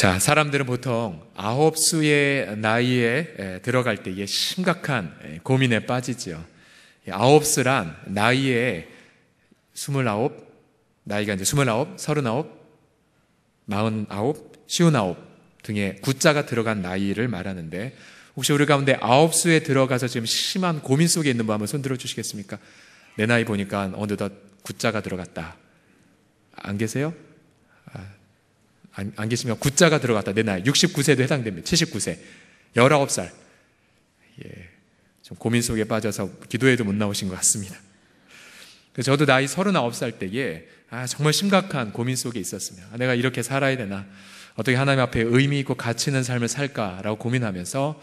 자, 사람들은 보통 아홉 수의 나이에 들어갈 때에 심각한 고민에 빠지죠요 아홉 수란 나이에 스물아홉, 나이가 이제 스물아홉, 서른아홉, 마흔아홉, 쉬운아홉 등의 구자가 들어간 나이를 말하는데 혹시 우리 가운데 아홉 수에 들어가서 지금 심한 고민 속에 있는 분 한번 손들어 주시겠습니까? 내 나이 보니까 어느덧 구자가 들어갔다. 안 계세요? 안, 안 계시면 구자가 들어갔다. 내 나이 69세도 해당됩니다. 79세. 19살. 예. 좀 고민 속에 빠져서 기도에도 못 나오신 것 같습니다. 저도 나이 39살 때에 아, 정말 심각한 고민 속에 있었으니 아, 내가 이렇게 살아야 되나? 어떻게 하나님 앞에 의미 있고 가치 있는 삶을 살까라고 고민하면서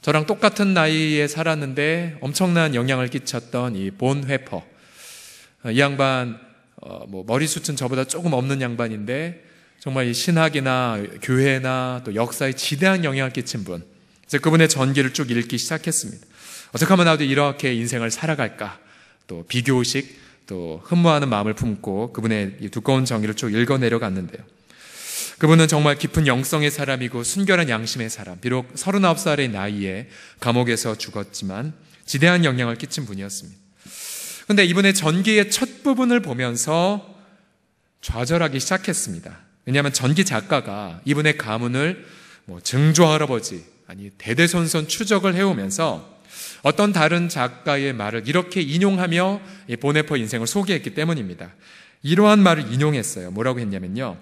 저랑 똑같은 나이에 살았는데 엄청난 영향을 끼쳤던 이 본 회퍼. 어, 이 양반, 어, 뭐 머리숱은 저보다 조금 없는 양반인데 정말 이 신학이나 교회나 또 역사에 지대한 영향을 끼친 분. 그래 그분의 전기를 쭉 읽기 시작했습니다. 어떻게 하면 나도 이렇게 인생을 살아갈까? 또 비교식, 또 흠모하는 마음을 품고 그분의 두꺼운 정의를 쭉 읽어 내려갔는데요. 그분은 정말 깊은 영성의 사람이고 순결한 양심의 사람. 비록 39살의 나이에 감옥에서 죽었지만 지대한 영향을 끼친 분이었습니다. 그런데 이분의 전기의 첫 부분을 보면서 좌절하기 시작했습니다. 왜냐하면 전기 작가가 이분의 가문을 뭐 증조할아버지 아니 대대손손 추적을 해오면서 어떤 다른 작가의 말을 이렇게 인용하며 보네퍼 인생을 소개했기 때문입니다. 이러한 말을 인용했어요. 뭐라고 했냐면요.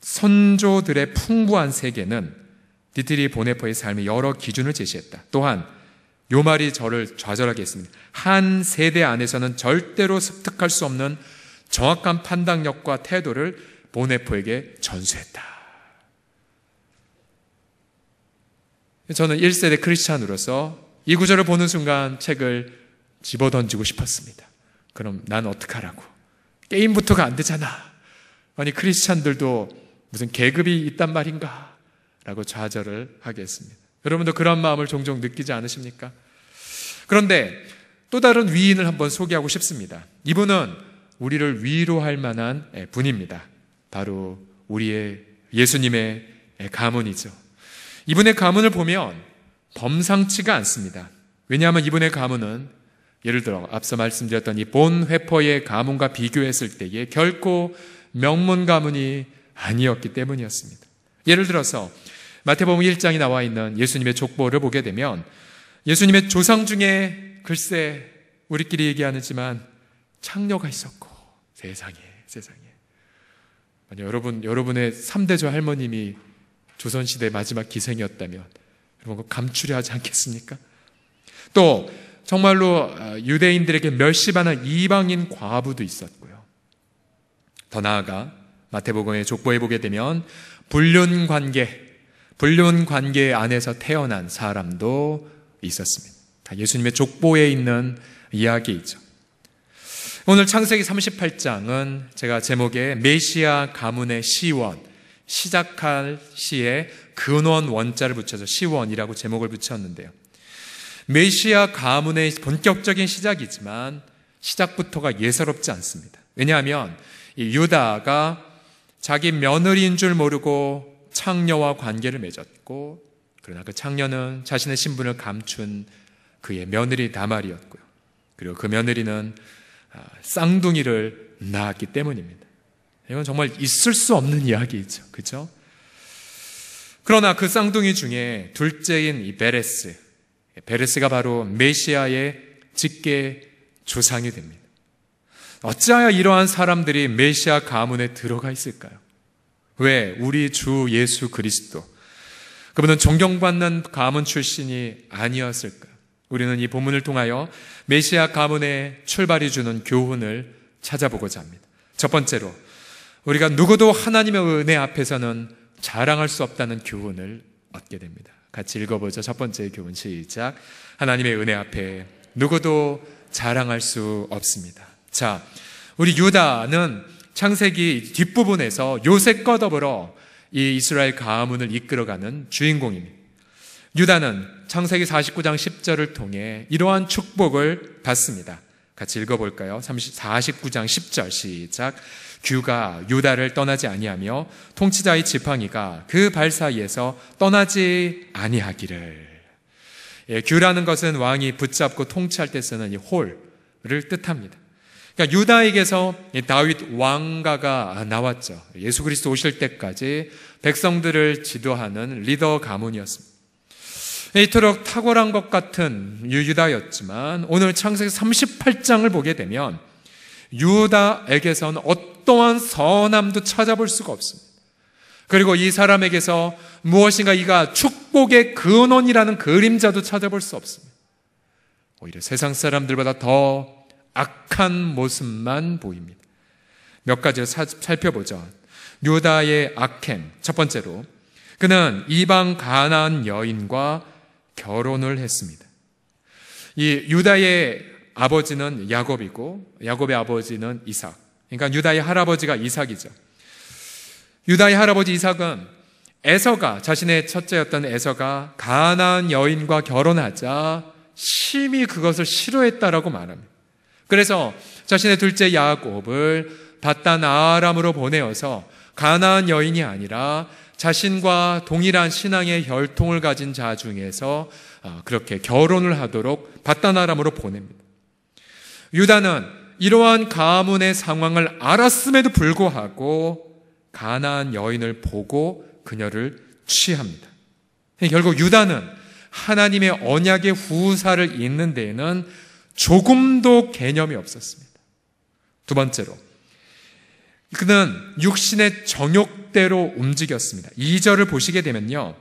선조들의 풍부한 세계는 디트리 보네퍼의 삶의 여러 기준을 제시했다. 또한 요 말이 저를 좌절하게 했습니다. 한 세대 안에서는 절대로 습득할 수 없는 정확한 판단력과 태도를 보네포에게 전수했다. 저는 1세대 크리스찬으로서 이 구절을 보는 순간 책을 집어 던지고 싶었습니다. 그럼 난 어떡하라고. 게임부터가 안 되잖아. 아니, 크리스찬들도 무슨 계급이 있단 말인가? 라고 좌절을 하게 했습니다. 여러분도 그런 마음을 종종 느끼지 않으십니까? 그런데 또 다른 위인을 한번 소개하고 싶습니다. 이분은 우리를 위로할 만한 분입니다. 바로 우리의 예수님의 가문이죠. 이분의 가문을 보면 범상치가 않습니다. 왜냐하면 이분의 가문은 예를 들어 앞서 말씀드렸던 이본 회포의 가문과 비교했을 때에 결코 명문 가문이 아니었기 때문이었습니다. 예를 들어서 마태복음 1장에 나와 있는 예수님의 족보를 보게 되면 예수님의 조상 중에 글쎄 우리끼리 얘기하지만 창녀가 있었고 세상에 세상에 아니 여러분, 여러분의 3대조 할머님이 조선시대 마지막 기생이었다면, 여러분, 감추려 하지 않겠습니까? 또, 정말로 아, 유대인들에게 멸시받는 이방인 과부도 있었고요. 더 나아가, 마태복음의 족보에 보게 되면, 불륜 관계, 불륜 관계 안에서 태어난 사람도 있었습니다. 예수님의 족보에 있는 이야기이죠. 오늘 창세기 38장은 제가 제목에 메시아 가문의 시원, 시작할 시에 근원 원자를 붙여서 시원이라고 제목을 붙였는데요. 메시아 가문의 본격적인 시작이지만 시작부터가 예사롭지 않습니다. 왜냐하면 유다가 자기 며느리인 줄 모르고 창녀와 관계를 맺었고 그러나 그 창녀는 자신의 신분을 감춘 그의 며느리 다말이었고요. 그리고 그 며느리는 아, 쌍둥이를 낳았기 때문입니다. 이건 정말 있을 수 없는 이야기이죠. 그죠? 그러나 그 쌍둥이 중에 둘째인 이 베레스, 베레스가 바로 메시아의 직계 조상이 됩니다. 어찌하여 이러한 사람들이 메시아 가문에 들어가 있을까요? 왜? 우리 주 예수 그리스도. 그분은 존경받는 가문 출신이 아니었을까? 우리는 이 본문을 통하여 메시아 가문의 출발이 주는 교훈을 찾아보고자 합니다. 첫 번째로 우리가 누구도 하나님의 은혜 앞에서는 자랑할 수 없다는 교훈을 얻게 됩니다. 같이 읽어보죠. 첫 번째 교훈 시작. 하나님의 은혜 앞에 누구도 자랑할 수 없습니다. 자, 우리 유다는 창세기 뒷부분에서 요셉과 더불어 이 이스라엘 가문을 이끌어가는 주인공입니다. 유다는 창세기 49장 10절을 통해 이러한 축복을 받습니다. 같이 읽어볼까요? 3 49장 10절 시작. 규가 유다를 떠나지 아니하며 통치자의 지팡이가 그 발 사이에서 떠나지 아니하기를. 예, 규라는 것은 왕이 붙잡고 통치할 때 쓰는 이 홀을 뜻합니다. 그러니까 유다에게서 다윗 왕가가 나왔죠. 예수 그리스도 오실 때까지 백성들을 지도하는 리더 가문이었습니다. 이토록 탁월한 것 같은 유다였지만 유 오늘 창세기 38장을 보게 되면 유다에게서는 어떠한 선함도 찾아볼 수가 없습니다. 그리고 이 사람에게서 무엇인가 이가 축복의 근원이라는 그림자도 찾아볼 수 없습니다. 오히려 세상 사람들보다 더 악한 모습만 보입니다. 몇 가지를 살펴보죠. 유다의 악행. 첫 번째로, 그는 이방 가난 여인과 결혼을 했습니다. 이 유다의 아버지는 야곱이고 야곱의 아버지는 이삭. 그러니까 유다의 할아버지가 이삭이죠. 유다의 할아버지 이삭은 에서가 자신의 첫째였던 에서가 가난 여인과 결혼하자 심히 그것을 싫어했다라고 말합니다. 그래서 자신의 둘째 야곱을 바단 아람으로 보내어서 가난 여인이 아니라 자신과 동일한 신앙의 혈통을 가진 자 중에서 어, 그렇게 결혼을 하도록 바다나람으로 보냅니다. 유다는 이러한 가문의 상황을 알았음에도 불구하고 가나안 여인을 보고 그녀를 취합니다. 결국 유다는 하나님의 언약의 후사를 잇는 데에는 조금도 개념이 없었습니다. 두 번째로 그는 육신의 정욕대로 움직였습니다. 2절을 보시게 되면요.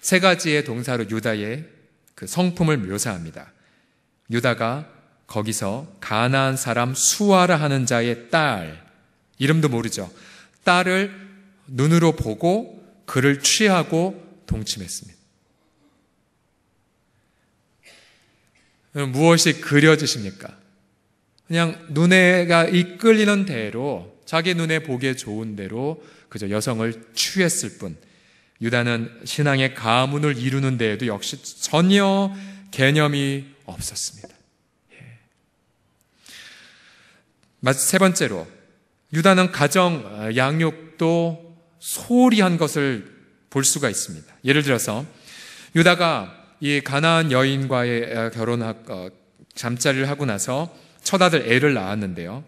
세 가지의 동사로 유다의 그 성품을 묘사합니다. 유다가 거기서 가난한 사람 수아라 하는 자의 딸 이름도 모르죠. 딸을 눈으로 보고 그를 취하고 동침했습니다. 어, 무엇이 그려지십니까? 그냥 눈에가 이끌리는 대로 자기 눈에 보기에 좋은 대로 그저 여성을 취했을 뿐 유다는 신앙의 가문을 이루는 데에도 역시 전혀 개념이 없었습니다. 예. 세 번째로 유다는 가정 아, 양육도 소홀히 한 것을 볼 수가 있습니다. 예를 들어서 유다가 이 가나안 여인과의 아, 결혼 어, 잠자리를 하고 나서 첫 아들 엘을 낳았는데요.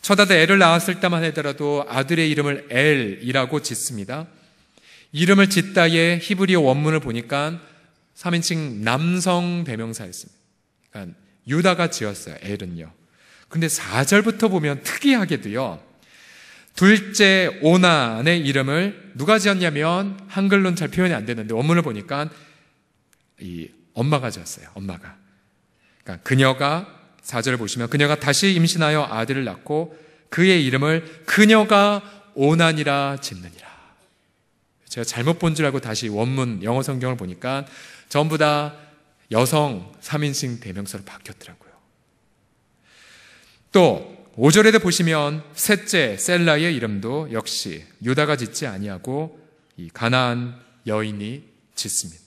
첫 아들 엘을 낳았을 때만 하더라도 아들의 이름을 엘이라고 짓습니다. 이름을 짓다의 히브리어 원문을 보니까 3인칭 남성 대명사였습니다. 그러니까 유다가 지었어요. 엘은요. 근데 4절부터 보면 특이하게도요. 둘째 오난의 이름을 누가 지었냐면 한글로는 잘 표현이 안 되는데 원문을 보니까 이 엄마가 지었어요. 엄마가. 그러니까 그녀가 4절을 보시면 그녀가 다시 임신하여 아들을 낳고 그의 이름을 그녀가 오난이라 짓느니라. 제가 잘못 본 줄 알고 다시 원문 영어 성경을 보니까 전부 다 여성 3인칭 대명사로 바뀌었더라고요. 또 5절에도 보시면 셋째 셀라의 이름도 역시 유다가 짓지 아니하고 이 가나안 여인이 짓습니다.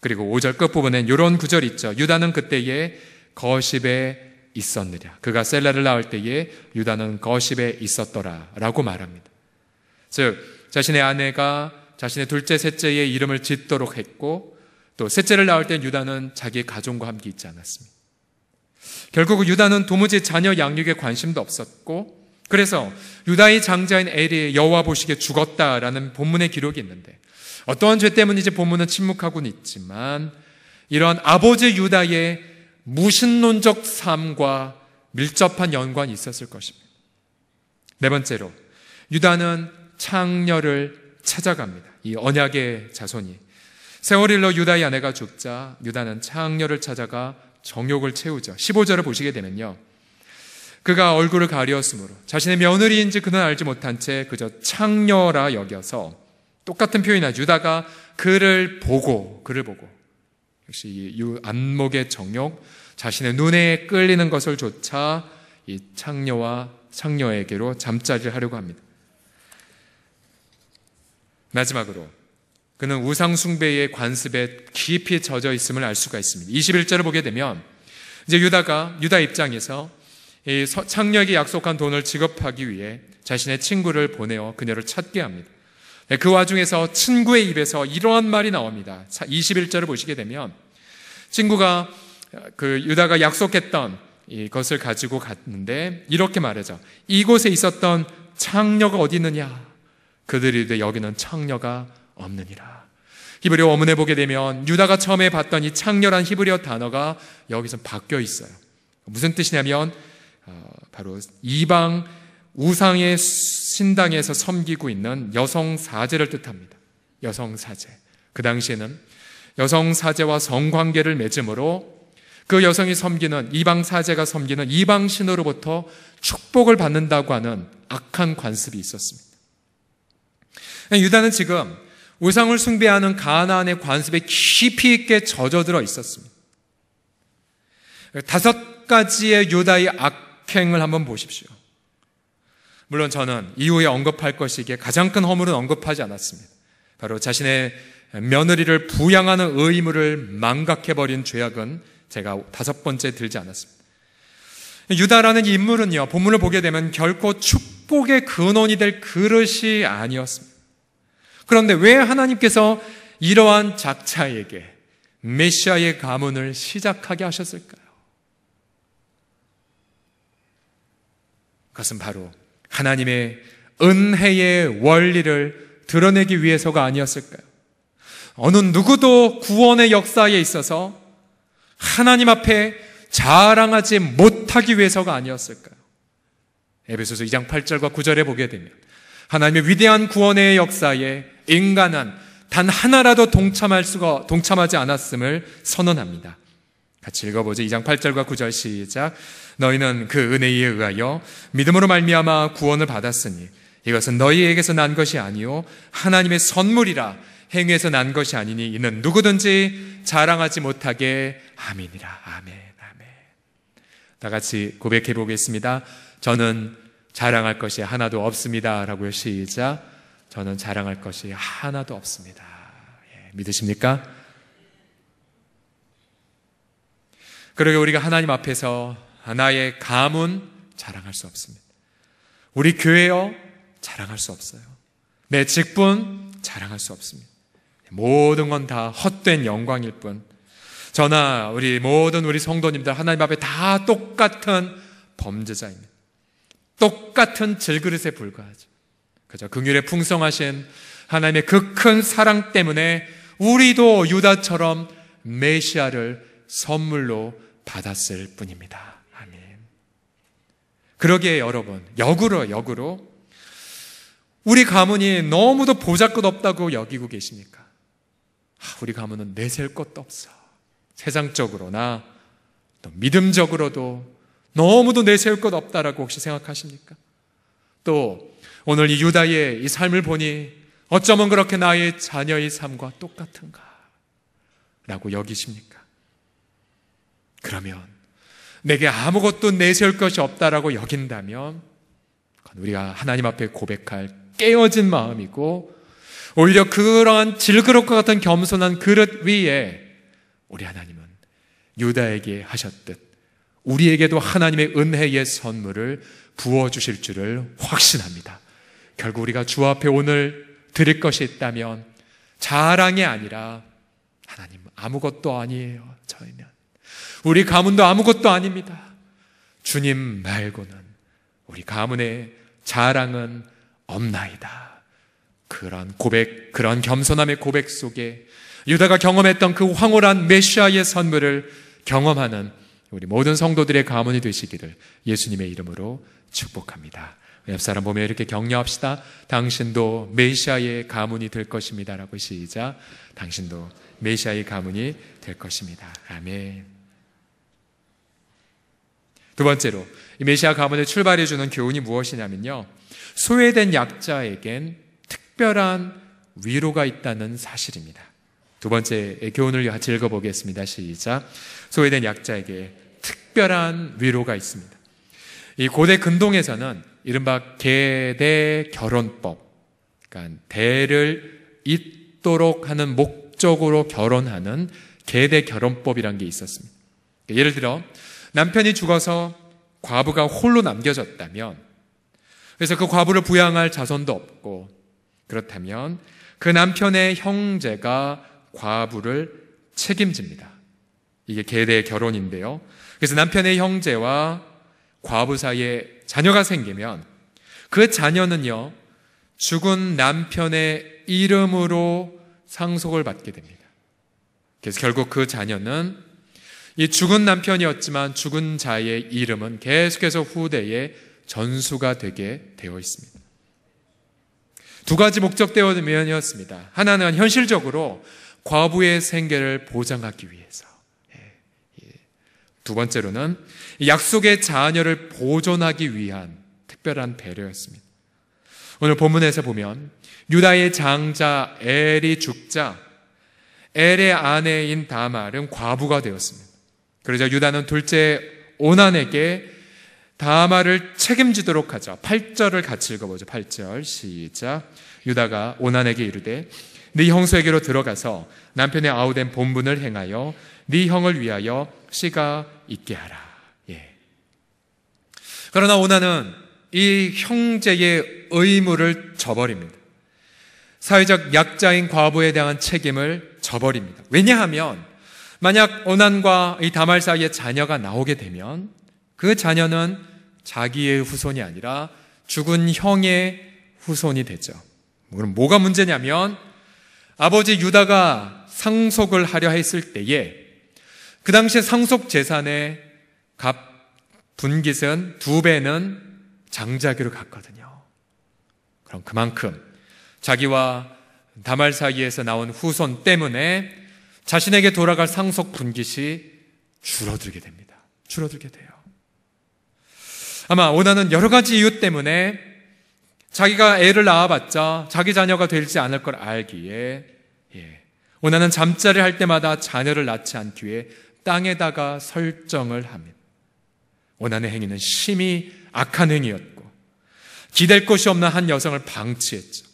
그리고 5절 끝부분엔 이런 구절이 있죠. 유다는 그때에 거십에 있었느냐. 그가 셀라를 낳을 때에 유다는 거십에 있었더라. 라고 말합니다. 즉, 자신의 아내가 자신의 둘째, 셋째의 이름을 짓도록 했고, 또 셋째를 낳을 때 유다는 자기 가정과 함께 있지 않았습니다. 결국 유다는 도무지 자녀 양육에 관심도 없었고, 그래서 유다의 장자인 에리의 여와 보시기에 죽었다라는 본문의 기록이 있는데, 어떠한 죄 때문인지 본문은 침묵하고는 있지만, 이런 아버지 유다의 무신론적 삶과 밀접한 연관이 있었을 것입니다. 네 번째로 유다는 창녀를 찾아갑니다. 이 언약의 자손이 세월일로 유다의 아내가 죽자 유다는 창녀를 찾아가 정욕을 채우죠. 15절을 보시게 되면요. 그가 얼굴을 가리었으므로 자신의 며느리인지 그는 알지 못한 채 그저 창녀라 여겨서 똑같은 표현이나 유다가 그를 보고 그를 보고 역시 이 안목의 정욕 자신의 눈에 끌리는 것을 조차 이 창녀와 창녀에게로 잠자리를 하려고 합니다. 마지막으로 그는 우상숭배의 관습에 깊이 젖어 있음을 알 수가 있습니다. 21절을 보게 되면 이제 유다가 유다 입장에서 이 창력이 약속한 돈을 지급하기 위해 자신의 친구를 보내어 그녀를 찾게 합니다. 네, 그 와중에서 친구의 입에서 이러한 말이 나옵니다. 21절을 보시게 되면 친구가 그 유다가 약속했던 이것을 가지고 갔는데 이렇게 말하죠. 이곳에 있었던 창녀가 어디 있느냐? 그들이 되 여기는 창녀가 없느니라. 히브리어 어문에 보게 되면 유다가 처음에 봤던 이 창녀란 히브리어 단어가 여기서 바뀌어 있어요. 무슨 뜻이냐면 어, 바로 이방 우상의 신당에서 섬기고 있는 여성 사제를 뜻합니다. 여성 사제. 그 당시에는 여성 사제와 성관계를 맺음으로 그 여성이 섬기는 이방 사제가 섬기는 이방 신으로부터 축복을 받는다고 하는 악한 관습이 있었습니다. 유다는 지금 우상을 숭배하는 가나안의 관습에 깊이 있게 젖어들어 있었습니다. 다섯 가지의 유다의 악행을 한번 보십시오. 물론 저는 이후에 언급할 것이기에 가장 큰 허물은 언급하지 않았습니다. 바로 자신의 며느리를 부양하는 의무를 망각해버린 죄악은 제가 다섯 번째 들지 않았습니다. 유다라는 인물은요, 본문을 보게 되면 결코 축복의 근원이 될 그릇이 아니었습니다. 그런데 왜 하나님께서 이러한 작자에게 메시아의 가문을 시작하게 하셨을까요? 그것은 바로 하나님의 은혜의 원리를 드러내기 위해서가 아니었을까요? 어느 누구도 구원의 역사에 있어서 하나님 앞에 자랑하지 못하기 위해서가 아니었을까요? 에베소서 2장 8절과 9절에 보게 되면 하나님의 위대한 구원의 역사에 인간은 단 하나라도 동참할 수가 동참하지 않았음을 선언합니다. 같이 읽어보죠. 2장 8절과 9절 시작. 너희는 그 은혜에 의하여 믿음으로 말미암아 구원을 받았으니 이것은 너희에게서 난 것이 아니요 하나님의 선물이라 행위에서 난 것이 아니니 이는 누구든지 자랑하지 못하게 함이니라. 아멘. 아멘. 다 같이 고백해 보겠습니다. 저는 자랑할 것이 하나도 없습니다. 라고 시작. 저는 자랑할 것이 하나도 없습니다. 예, 믿으십니까? 그러게 우리가 하나님 앞에서 나의 감은 자랑할 수 없습니다. 우리 교회요? 자랑할 수 없어요. 내 직분? 자랑할 수 없습니다. 모든 건 다 헛된 영광일 뿐. 저나 우리 모든 우리 성도님들 하나님 앞에 다 똑같은 범죄자입니다. 똑같은 질그릇에 불과하죠. 그저 긍휼에 풍성하신 하나님의 그 큰 사랑 때문에 우리도 유다처럼 메시아를 선물로 받았을 뿐입니다. 아멘. 그러기에 여러분, 역으로, 역으로, 우리 가문이 너무도 보잘것 없다고 여기고 계십니까? 아, 우리 가문은 내세울 것도 없어. 세상적으로나 또 믿음적으로도 너무도 내세울 것 없다라고 혹시 생각하십니까? 또 오늘 이 유다의 이 삶을 보니 어쩌면 그렇게 나의 자녀의 삶과 똑같은가? 라고 여기십니까? 그러면 내게 아무것도 내세울 것이 없다라고 여긴다면 우리가 하나님 앞에 고백할 깨어진 마음이고 오히려 그러한 질그릇과 같은 겸손한 그릇 위에 우리 하나님은 유다에게 하셨듯 우리에게도 하나님의 은혜의 선물을 부어 주실 줄을 확신합니다. 결국 우리가 주 앞에 오늘 드릴 것이 있다면 자랑이 아니라 하나님 아무것도 아니에요. 저희는 우리 가문도 아무것도 아닙니다. 주님 말고는 우리 가문의 자랑은 없나이다. 그러한 고백, 그러한 겸손함의 고백 속에 유다가 경험했던 그 황홀한 메시아의 선물을 경험하는 우리 모든 성도들의 가문이 되시기를 예수님의 이름으로 축복합니다. 옆 사람 보며 이렇게 격려합시다. 당신도 메시아의 가문이 될 것입니다라고 시작. 당신도 메시아의 가문이 될 것입니다. 아멘. 두 번째로 이 메시아 가문을 출발해 주는 교훈이 무엇이냐면요. 소외된 약자에겐 특별한 위로가 있다는 사실입니다. 두 번째 교훈을 같이 읽어보겠습니다. 시작. 소외된 약자에게 특별한 위로가 있습니다. 이 고대 근동에서는 이른바 계대 결혼법, 그러니까 대를 잇도록 하는 목적으로 결혼하는 계대 결혼법이란 게 있었습니다. 그러니까 예를 들어 남편이 죽어서 과부가 홀로 남겨졌다면, 그래서 그 과부를 부양할 자손도 없고 그렇다면 그 남편의 형제가 과부를 책임집니다. 이게 계대 결혼인데요. 그래서 남편의 형제와 과부 사이에 자녀가 생기면 그 자녀는요, 죽은 남편의 이름으로 상속을 받게 됩니다. 그래서 결국 그 자녀는 이 죽은 남편이었지만 죽은 자의 이름은 계속해서 후대에 전수가 되게 되어 있습니다. 두 가지 목적되어면이었습니다. 하나는 현실적으로 과부의 생계를 보장하기 위해서. 예, 예. 두 번째로는 약속의 자녀를 보존하기 위한 특별한 배려였습니다. 오늘 본문에서 보면 유다의 장자 엘이 죽자 엘의 아내인 다말은 과부가 되었습니다. 그러자 유다는 둘째 오난에게 다말을 책임지도록 하자 8절을 같이 읽어보죠. 8절 시작. 유다가 오난에게 이르되 네 형수에게로 들어가서 남편의 아우된 본분을 행하여 네 형을 위하여 씨가 있게 하라. 예. 그러나 오난은 이 형제의 의무를 저버립니다. 사회적 약자인 과부에 대한 책임을 저버립니다. 왜냐하면 만약 오난과 이 다말 사이에 자녀가 나오게 되면 그 자녀는 자기의 후손이 아니라 죽은 형의 후손이 되죠 뭐 그럼 뭐가 문제냐면 아버지 유다가 상속을 하려 했을 때에 그당시 상속 재산의 값 분깃은 두 배는 장자기로 갔거든요. 그럼 그만큼 자기와 다말 사이에서 나온 후손 때문에 자신에게 돌아갈 상속 분깃이 줄어들게 됩니다. 줄어들게 돼요. 아마 오나는 여러 가지 이유 때문에 자기가 애를 낳아봤자 자기 자녀가 되지 않을 걸 알기에 예. 오나는 잠자리 할 때마다 자녀를 낳지 않기 위해 땅에다가 설정을 합니다. 오난의 행위는 심히 악한 행위였고 기댈 곳이 없는 한 여성을 방치했죠.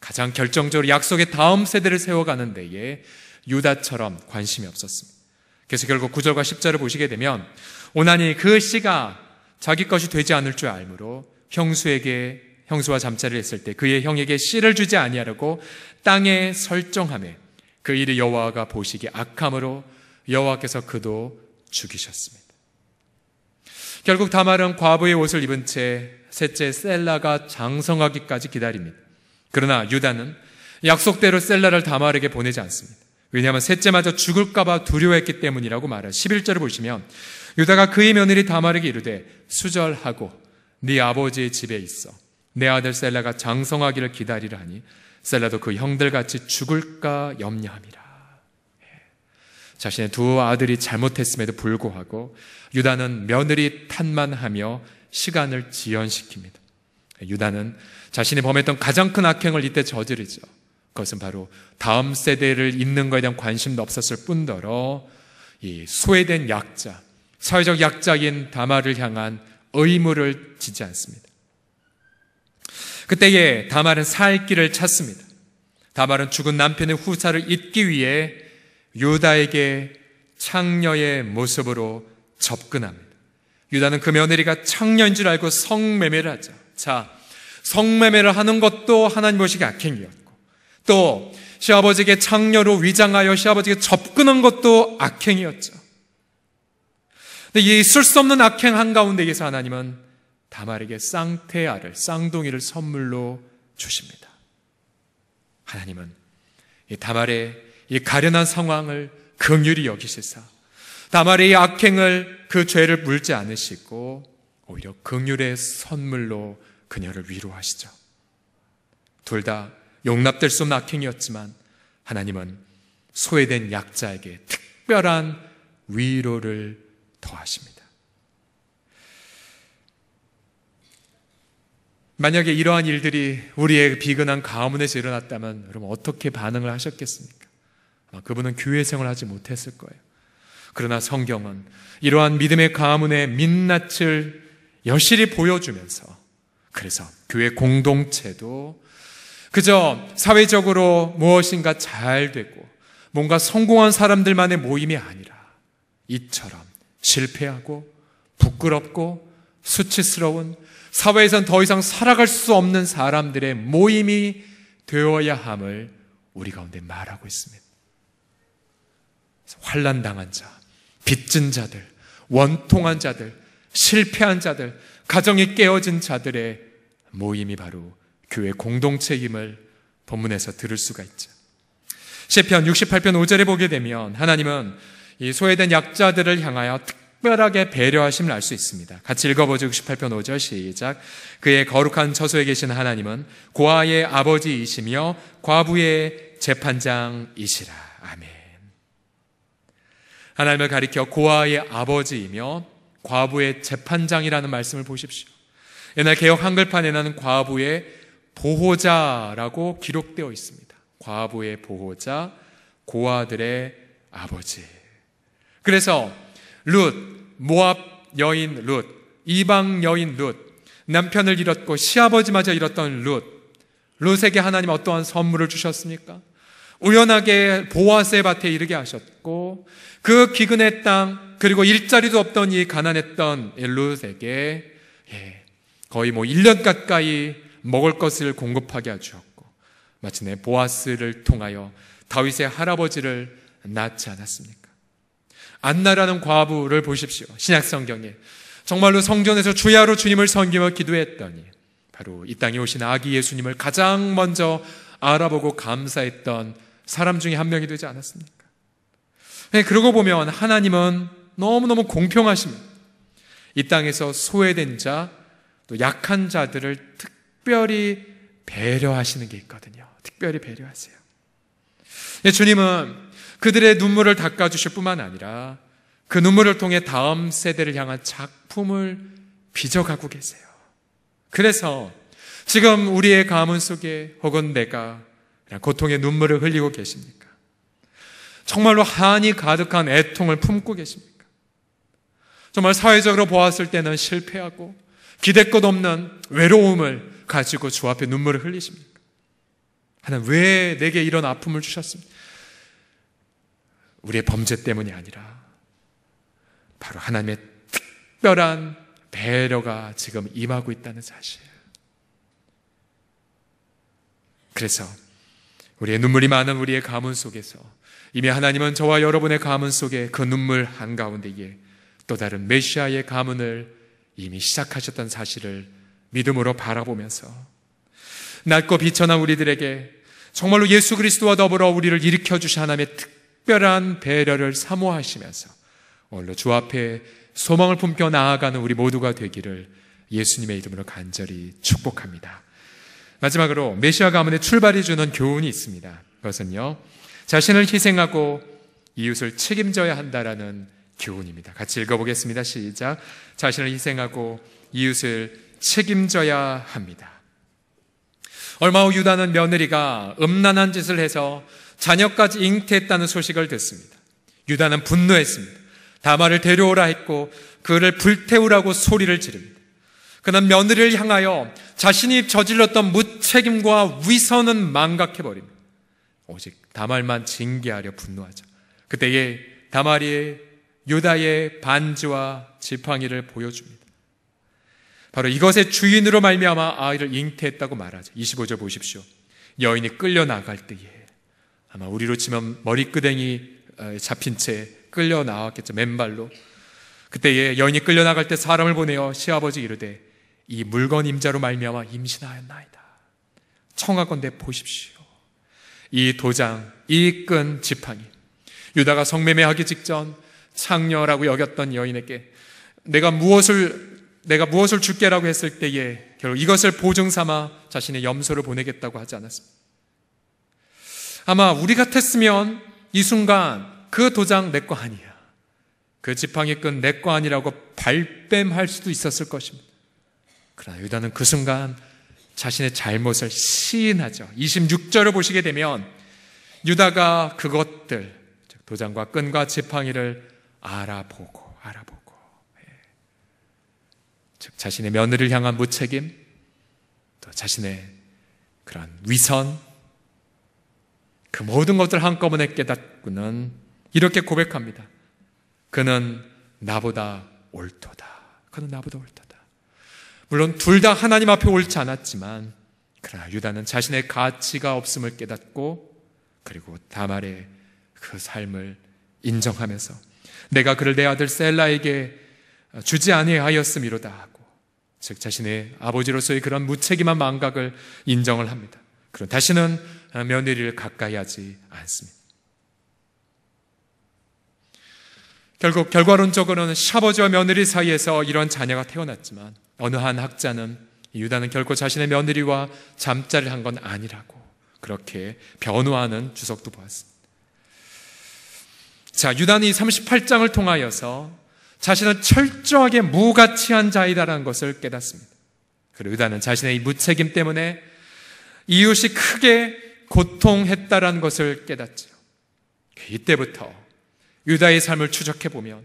가장 결정적으로 약속의 다음 세대를 세워가는 데에 유다처럼 관심이 없었습니다. 그래서 결국 9절과 10절을 보시게 되면 오난이 그 씨가 자기 것이 되지 않을 줄 알므로 형수에게 형수와 잠자리를 했을 때 그의 형에게 씨를 주지 아니하라고 땅에 설정함에 그 일이 여호와가 보시기 악함으로 여호와께서 그도 죽이셨습니다. 결국 다말은 과부의 옷을 입은 채 셋째 셀라가 장성하기까지 기다립니다. 그러나 유다는 약속대로 셀라를 다말에게 보내지 않습니다. 왜냐하면 셋째마저 죽을까봐 두려워했기 때문이라고 말해요. 11절을 보시면 유다가 그의 며느리 다말에게 이르되 수절하고 네 아버지의 집에 있어 내 아들 셀라가 장성하기를 기다리라 하니 셀라도 그 형들같이 죽을까 염려함이라. 예. 자신의 두 아들이 잘못했음에도 불구하고 유다는 며느리 탄만하며 시간을 지연시킵니다. 예, 유다는 자신이 범했던 가장 큰 악행을 이때 저지르죠. 그것은 바로 다음 세대를 잇는 것에 대한 관심도 없었을 뿐더러 이 소외된 약자, 사회적 약자인 다마를 향한 의무를 지지 않습니다. 그때에 다말은 살 길을 찾습니다. 다말은 죽은 남편의 후사를 잇기 위해 유다에게 창녀의 모습으로 접근합니다. 유다는 그 며느리가 창녀인 줄 알고 성매매를 하죠. 자, 성매매를 하는 것도 하나님 보시기 악행이었고, 또 시아버지에게 창녀로 위장하여 시아버지에게 접근한 것도 악행이었죠. 근데 이 있을 수 없는 악행 한가운데에서 하나님은 다말에게 쌍태아를, 쌍둥이를 선물로 주십니다. 하나님은 이 다말의 이 가련한 상황을 긍휼히 여기시사 다말의 이 악행을 그 죄를 물지 않으시고 오히려 긍휼의 선물로 그녀를 위로하시죠. 둘 다 용납될 수 없는 악행이었지만 하나님은 소외된 약자에게 특별한 위로를 더하십니다. 만약에 이러한 일들이 우리의 비근한 가문에서 일어났다면 여러분 어떻게 반응을 하셨겠습니까? 그분은 교회 생활하지 못했을 거예요. 그러나 성경은 이러한 믿음의 가문의 민낯을 여실히 보여주면서 그래서 교회 공동체도 그저 사회적으로 무엇인가 잘 되고 뭔가 성공한 사람들만의 모임이 아니라 이처럼 실패하고 부끄럽고 수치스러운 사회에선 더 이상 살아갈 수 없는 사람들의 모임이 되어야 함을 우리 가운데 말하고 있습니다. 환란 당한 자, 빚진 자들, 원통한 자들, 실패한 자들, 가정이 깨어진 자들의 모임이 바로 교회 공동체임을 본문에서 들을 수가 있죠. 시편 68편 5절에 보게 되면 하나님은 이 소외된 약자들을 향하여 특별하게 배려하심을 알 수 있습니다. 같이 읽어보죠. 68편 5절 시작. 그의 거룩한 처소에 계신 하나님은 고아의 아버지이시며 과부의 재판장이시라. 아멘. 하나님을 가리켜 고아의 아버지이며 과부의 재판장이라는 말씀을 보십시오. 옛날 개혁 한글판에는 과부의 보호자라고 기록되어 있습니다. 과부의 보호자, 고아들의 아버지. 그래서 룻, 모압 여인 룻, 이방 여인 룻, 남편을 잃었고 시아버지마저 잃었던 룻, 룻에게 하나님 어떠한 선물을 주셨습니까? 우연하게 보아세 밭에 이르게 하셨고 그 기근의 땅 그리고 일자리도 없던 이 가난했던 룻에게 예, 거의 뭐 1년 가까이 먹을 것을 공급하게 하셨고 마침내 보아스를 통하여 다윗의 할아버지를 낳지 않았습니까? 안나라는 과부를 보십시오. 신약 성경에 정말로 성전에서 주야로 주님을 섬기며 기도했더니 바로 이 땅에 오신 아기 예수님을 가장 먼저 알아보고 감사했던 사람 중에 한 명이 되지 않았습니까? 네, 그러고 보면 하나님은 너무너무 공평하십니다. 이 땅에서 소외된 자, 또 약한 자들을 특별히 배려하시는 게 있거든요. 특별히 배려하세요. 네, 주님은 그들의 눈물을 닦아주실 뿐만 아니라 그 눈물을 통해 다음 세대를 향한 작품을 빚어가고 계세요. 그래서 지금 우리의 가문 속에 혹은 내가 고통의 눈물을 흘리고 계십니까? 정말로 한이 가득한 애통을 품고 계십니까? 정말 사회적으로 보았을 때는 실패하고 기대것 없는 외로움을 가지고 주 앞에 눈물을 흘리십니까? 하나님, 왜 내게 이런 아픔을 주셨습니까? 우리의 범죄 때문이 아니라 바로 하나님의 특별한 배려가 지금 임하고 있다는 사실. 그래서 우리의 눈물이 많은 우리의 가문 속에서 이미 하나님은 저와 여러분의 가문 속에 그 눈물 한가운데에 또 다른 메시아의 가문을 이미 시작하셨던 사실을 믿음으로 바라보면서 낮고 비천한 우리들에게 정말로 예수 그리스도와 더불어 우리를 일으켜 주신 하나님의 특 특별한 배려를 사모하시면서 오늘주 앞에 소망을 품겨 나아가는 우리 모두가 되기를 예수님의 이름으로 간절히 축복합니다. 마지막으로 메시아 가문의 출발이 주는 교훈이 있습니다. 그것은요, 자신을 희생하고 이웃을 책임져야 한다라는 교훈입니다. 같이 읽어보겠습니다. 시작. 자신을 희생하고 이웃을 책임져야 합니다. 얼마 후 유다는 며느리가 음란한 짓을 해서 자녀까지 잉태했다는 소식을 듣습니다. 유다는 분노했습니다. 다말을 데려오라 했고 그를 불태우라고 소리를 지릅니다. 그는 며느리를 향하여 자신이 저질렀던 무책임과 위선은 망각해버립니다. 오직 다말만 징계하려 분노하자. 그때에 다말이 유다의 반지와 지팡이를 보여줍니다. 바로 이것의 주인으로 말미암아 아이를 잉태했다고 말하죠. 25절 보십시오. 여인이 끌려 나갈 때에 아마 우리로 치면 머리끄댕이 어, 잡힌 채 끌려 나왔겠죠. 맨발로. 그때에 여인이 끌려 나갈 때 사람을 보내어 시아버지 이르되 이 물건 임자로 말미암아 임신하였나이다. 청하건대 보십시오. 이 도장, 이 끈 지팡이. 유다가 성매매하기 직전 창녀라고 여겼던 여인에게 내가 무엇을 내가 무엇을 줄게라고 했을 때에 결국 이것을 보증 삼아 자신의 염소를 보내겠다고 하지 않았습니다. 아마 우리 같았으면 이 순간 그 도장 내 거 아니야. 그 지팡이끈 내 거 아니라고 발뺌할 수도 있었을 것입니다. 그러나 유다는 그 순간 자신의 잘못을 시인하죠. 26절을 보시게 되면 유다가 그것들, 도장과 끈과 지팡이를 알아보고, 알아보고. 예. 즉, 자신의 며느리를 향한 무책임, 또 자신의 그런 위선, 그 모든 것들을 한꺼번에 깨닫고는 이렇게 고백합니다. 그는 나보다 옳도다. 그는 나보다 옳도다. 물론 둘 다 하나님 앞에 옳지 않았지만 그러나 유다는 자신의 가치가 없음을 깨닫고 그리고 다말의 그 삶을 인정하면서 내가 그를 내 아들 셀라에게 주지 아니하였음이로다 하고 즉 자신의 아버지로서의 그런 무책임한 망각을 인정을 합니다. 그럼 다시는 아, 며느리를 가까이 하지 않습니다. 결국 결과론적으로는 샤버지와 며느리 사이에서 이런 자녀가 태어났지만 어느 한 학자는 유다는 결코 자신의 며느리와 잠자리를 한 건 아니라고 그렇게 변호하는 주석도 보았습니다. 자, 유다는 이 38장을 통하여서 자신은 철저하게 무가치한 자이다라는 것을 깨닫습니다. 그리고 유다는 자신의 이 무책임 때문에 이웃이 크게 고통했다라는 것을 깨닫죠. 이때부터 유다의 삶을 추적해 보면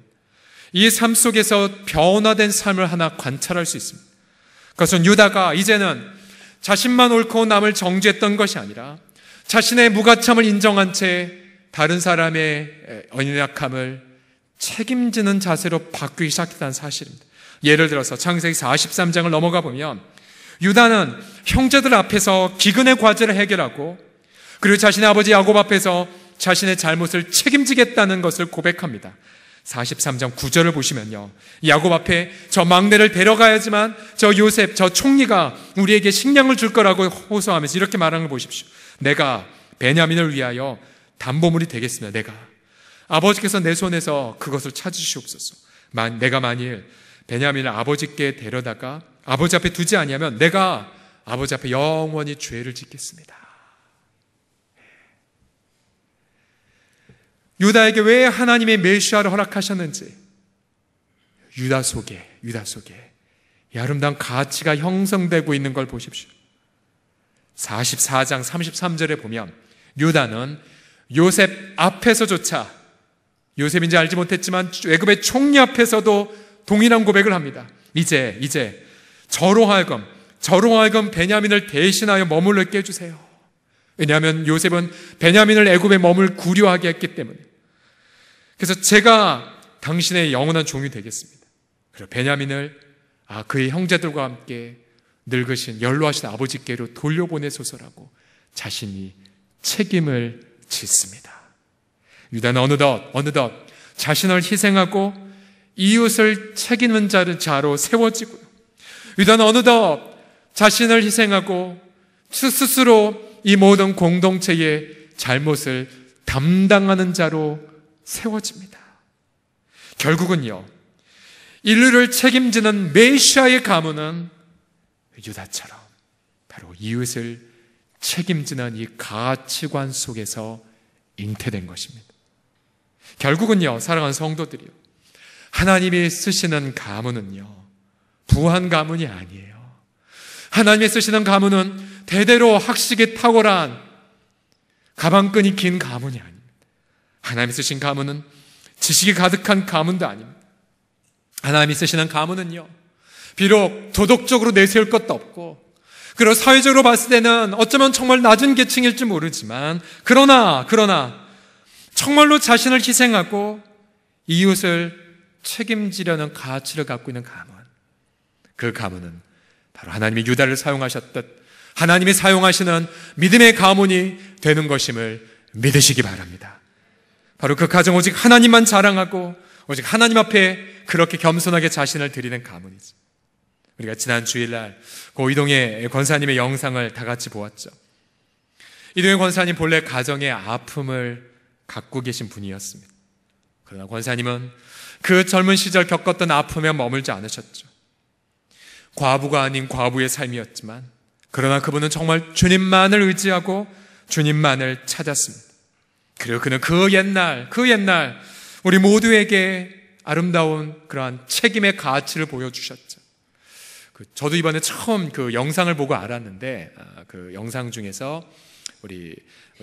이 삶 속에서 변화된 삶을 하나 관찰할 수 있습니다. 그것은 유다가 이제는 자신만 옳고 남을 정죄했던 것이 아니라 자신의 무가참을 인정한 채 다른 사람의 연약함을 책임지는 자세로 바뀌기 시작했다는 사실입니다. 예를 들어서 창세기 43장을 넘어가 보면 유다는 형제들 앞에서 기근의 과제를 해결하고 그리고 자신의 아버지 야곱 앞에서 자신의 잘못을 책임지겠다는 것을 고백합니다. 43장 9절을 보시면요. 야곱 앞에 저 막내를 데려가야지만 저 요셉, 저 총리가 우리에게 식량을 줄 거라고 호소하면서 이렇게 말하는 걸 보십시오. 내가 베냐민을 위하여 담보물이 되겠습니다. 내가. 아버지께서 내 손에서 그것을 찾으시옵소서. 만, 내가 만일 베냐민을 아버지께 데려다가 아버지 앞에 두지 아니면 내가 아버지 앞에 영원히 죄를 짓겠습니다. 유다에게 왜 하나님의 메시아를 허락하셨는지 유다 속에 유다 속에 아름다운 가치가 형성되고 있는 걸 보십시오. 44장 33절에 보면 유다는 요셉 앞에서조차 요셉인지 알지 못했지만 애급의 총리 앞에서도 동일한 고백을 합니다. 이제 이제 저로 하여금 저로 하여금 베냐민을 대신하여 머물러 있게 해주세요. 왜냐하면 요셉은 베냐민을 애굽에 머물 구려하게 했기 때문에 그래서 제가 당신의 영원한 종이 되겠습니다. 그리고 베냐민을 아 그의 형제들과 함께 늙으신 연로하신 아버지께로 돌려보내소서라고 자신이 책임을 짓습니다. 유다는 어느덧 어느덧 자신을 희생하고 이웃을 책임는 자로 세워지고 유다는 어느덧 자신을 희생하고 스스로 이 모든 공동체의 잘못을 담당하는 자로 세워집니다. 결국은요, 인류를 책임지는 메시아의 가문은 유다처럼 바로 이웃을 책임지는 이 가치관 속에서 잉태된 것입니다. 결국은요, 사랑하는 성도들이요. 하나님이 쓰시는 가문은요, 부한 가문이 아니에요. 하나님이 쓰시는 가문은 대대로 학식이 탁월한 가방끈이 긴 가문이 아니에요. 하나님이 쓰신 가문은 지식이 가득한 가문도 아닙니다. 하나님이 쓰시는 가문은요, 비록 도덕적으로 내세울 것도 없고, 그리고 사회적으로 봤을 때는 어쩌면 정말 낮은 계층일지 모르지만, 그러나, 그러나, 정말로 자신을 희생하고 이웃을 책임지려는 가치를 갖고 있는 가문. 그 가문은 바로 하나님이 유다를 사용하셨듯 하나님이 사용하시는 믿음의 가문이 되는 것임을 믿으시기 바랍니다. 바로 그 가정 오직 하나님만 자랑하고 오직 하나님 앞에 그렇게 겸손하게 자신을 드리는 가문이죠. 우리가 지난 주일날 고이동의 권사님의 영상을 다 같이 보았죠. 이동의 권사님 본래 가정의 아픔을 갖고 계신 분이었습니다. 그러나 권사님은 그 젊은 시절 겪었던 아픔에 머물지 않으셨죠. 과부가 아닌 과부의 삶이었지만, 그러나 그분은 정말 주님만을 의지하고 주님만을 찾았습니다. 그리고 그는 그 옛날, 그 옛날 우리 모두에게 아름다운 그러한 책임의 가치를 보여주셨죠. 그 저도 이번에 처음 그 영상을 보고 알았는데 아, 그 영상 중에서 우리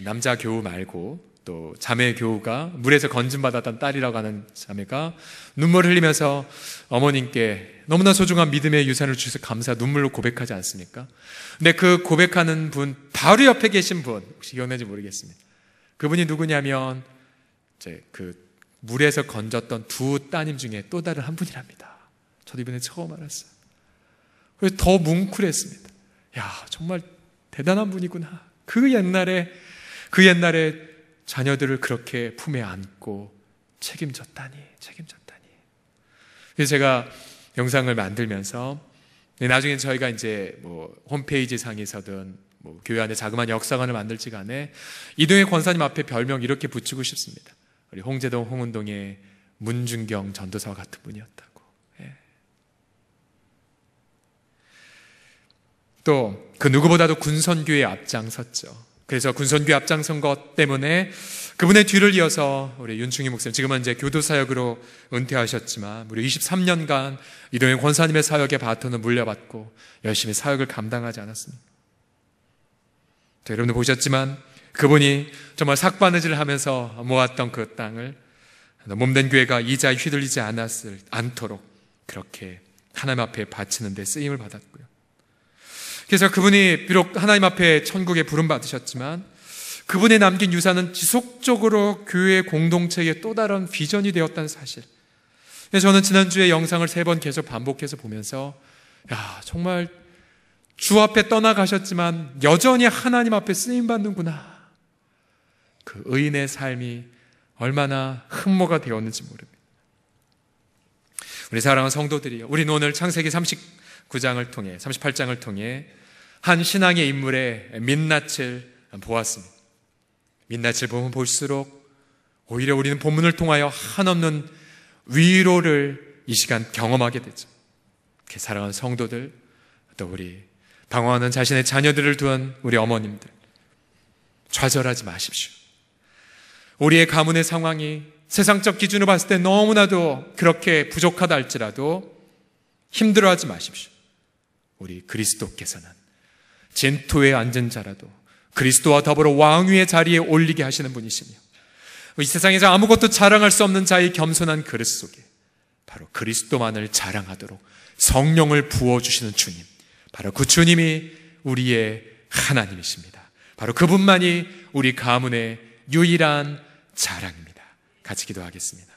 남자 교우 말고 또 자매 교우가 물에서 건진받았던 딸이라고 하는 자매가 눈물 흘리면서 어머님께 너무나 소중한 믿음의 유산을 주셔서 감사 눈물로 고백하지 않습니까? 근데 그 고백하는 분 바로 옆에 계신 분 혹시 기억나지 모르겠습니다. 그분이 누구냐면 이제 그 물에서 건졌던 두 따님 중에 또 다른 한 분이랍니다. 저도 이번에 처음 알았어요. 그래서 더 뭉클했습니다. 야, 정말 대단한 분이구나. 그 옛날에 그 옛날에 자녀들을 그렇게 품에 안고 책임졌다니, 책임졌다니. 그래서 제가 영상을 만들면서 나중에 저희가 이제 뭐 홈페이지 상에서든 뭐 교회 안에 자그마한 역사관을 만들지 간에 이동의 권사님 앞에 별명 이렇게 붙이고 싶습니다. 우리 홍제동 홍은동의 문준경 전도사와 같은 분이었다고. 예. 또그 누구보다도 군선교에 앞장섰죠. 그래서 군선교 앞장선 것 때문에 그분의 뒤를 이어서 우리 윤충희 목사님 지금은 이제 교도사역으로 은퇴하셨지만 무려 23년간 이동현 권사님의 사역의 바톤을 물려받고 열심히 사역을 감당하지 않았습니다. 여러분들 보셨지만 그분이 정말 삭바느질을 하면서 모았던 그 땅을 몸된 교회가 이자에 휘둘리지 않았을 않도록 그렇게 하나님 앞에 바치는 데 쓰임을 받았고요. 그래서 그분이 비록 하나님 앞에 천국에 부름 받으셨지만 그분의 남긴 유산은 지속적으로 교회 공동체의 또 다른 비전이 되었다는 사실. 그래서 저는 지난주에 영상을 세 번 계속 반복해서 보면서 야, 정말 주 앞에 떠나가셨지만 여전히 하나님 앞에 쓰임받는구나. 그 의인의 삶이 얼마나 흠모가 되었는지 모릅니다. 우리 사랑하는 성도들이요. 우리는 오늘 창세기 39장을 통해, 38장을 통해 한 신앙의 인물의 민낯을 보았습니다. 민낯을 보면 볼수록 오히려 우리는 본문을 통하여 한없는 위로를 이 시간 경험하게 되죠. 사랑하는 성도들, 또 우리 당황하는 자신의 자녀들을 두한 우리 어머님들. 좌절하지 마십시오. 우리의 가문의 상황이 세상적 기준으로 봤을 때 너무나도 그렇게 부족하다 할지라도 힘들어하지 마십시오. 우리 그리스도께서는 젠토에 앉은 자라도 그리스도와 더불어 왕위의 자리에 올리게 하시는 분이시며 이 세상에서 아무것도 자랑할 수 없는 자의 겸손한 그릇 속에 바로 그리스도만을 자랑하도록 성령을 부어주시는 주님. 바로 그 주님이 우리의 하나님이십니다. 바로 그분만이 우리 가문의 유일한 자랑입니다. 같이 기도하겠습니다.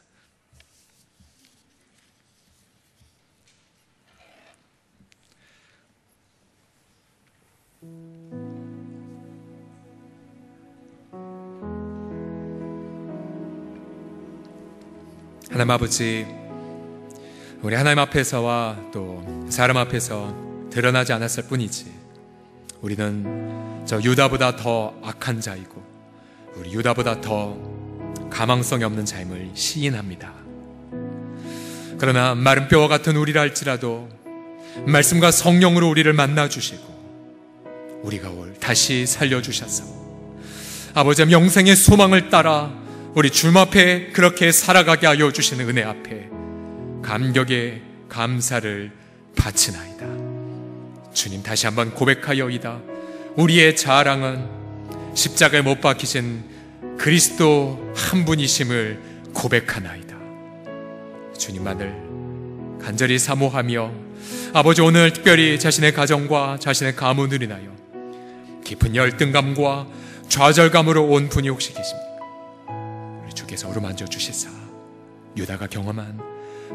하나님 아버지, 우리 하나님 앞에서와 또 사람 앞에서 드러나지 않았을 뿐이지 우리는 저 유다보다 더 악한 자이고 우리 유다보다 더 가망성이 없는 자임을 시인합니다. 그러나 마른 뼈와 같은 우리라 할지라도 말씀과 성령으로 우리를 만나 주시고 우리가 올 다시 살려 주셔서 아버지 의 영생의 소망을 따라 우리 주님 앞에 그렇게 살아가게 하여 주시는 은혜 앞에 감격의 감사를 바치나이다. 주님 다시 한번 고백하여이다. 우리의 자랑은 십자가에 못 박히신 그리스도 한 분이심을 고백하나이다. 주님만을 간절히 사모하며 아버지 오늘 특별히 자신의 가정과 자신의 가문을 인하여 깊은 열등감과 좌절감으로 온 분이 혹시 계십니까? 우리 주께서 어루만져 주시사 유다가 경험한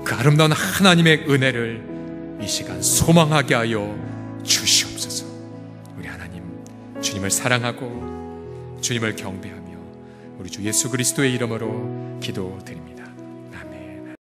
그 아름다운 하나님의 은혜를 이 시간 소망하게 하여 주시옵소서. 우리 하나님, 주님을 사랑하고 주님을 경배하며 우리 주 예수 그리스도의 이름으로 기도드립니다.